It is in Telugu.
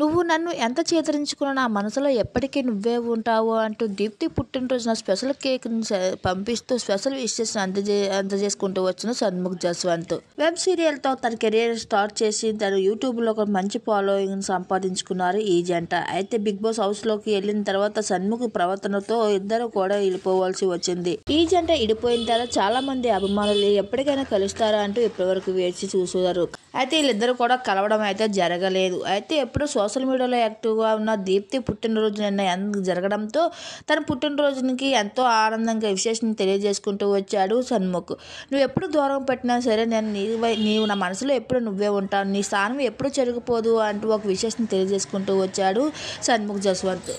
నువ్వు నన్ను ఎంత చేతరించుకున్నా నా మనసులో ఎప్పటికీ నువ్వే ఉంటావు అంటూ దీప్తి నా స్పెషల్ కేక్ని పంపిస్తూ స్పెషల్ విషెస్ అందజే అందజేసుకుంటూ వచ్చిన షణ్ముఖ్ జస్వంత్ వెబ్ సీరియల్తో తన కెరీర్ స్టార్ట్ చేసి తను యూట్యూబ్లో ఒక మంచి ఫాలోయింగ్ సంపాదించుకున్నారు ఈ జంట అయితే బిగ్ బాస్ హౌస్లోకి వెళ్ళిన తర్వాత షణ్ముఖ్ ప్రవర్తనతో ఇద్దరు కూడా వెళ్ళిపోవాల్సి వచ్చింది ఈ జంట ఇడిపోయిన తర్వాత చాలా మంది అభిమానులు ఎప్పటికైనా కలుస్తారా అంటూ ఇప్పటివరకు వేచి చూసారు అయితే వీళ్ళిద్దరూ కూడా కలవడం అయితే జరగలేదు అయితే ఎప్పుడు సోషల్ మీడియాలో యాక్టివ్గా ఉన్న దీప్తి పుట్టినరోజు నిన్న జరగడంతో తన పుట్టినరోజునికి ఎంతో ఆనందంగా విశేషం తెలియజేసుకుంటూ వచ్చాడు సన్ముఖ్ నువ్వు ఎప్పుడు దూరం పెట్టినా సరే నేను నీ నీవు నా మనసులో ఎప్పుడు నువ్వే ఉంటావు నీ స్థానం ఎప్పుడు చెరిగిపోదు అంటూ ఒక విశేషం తెలియజేసుకుంటూ వచ్చాడు సన్ముఖ్ జస్వంత్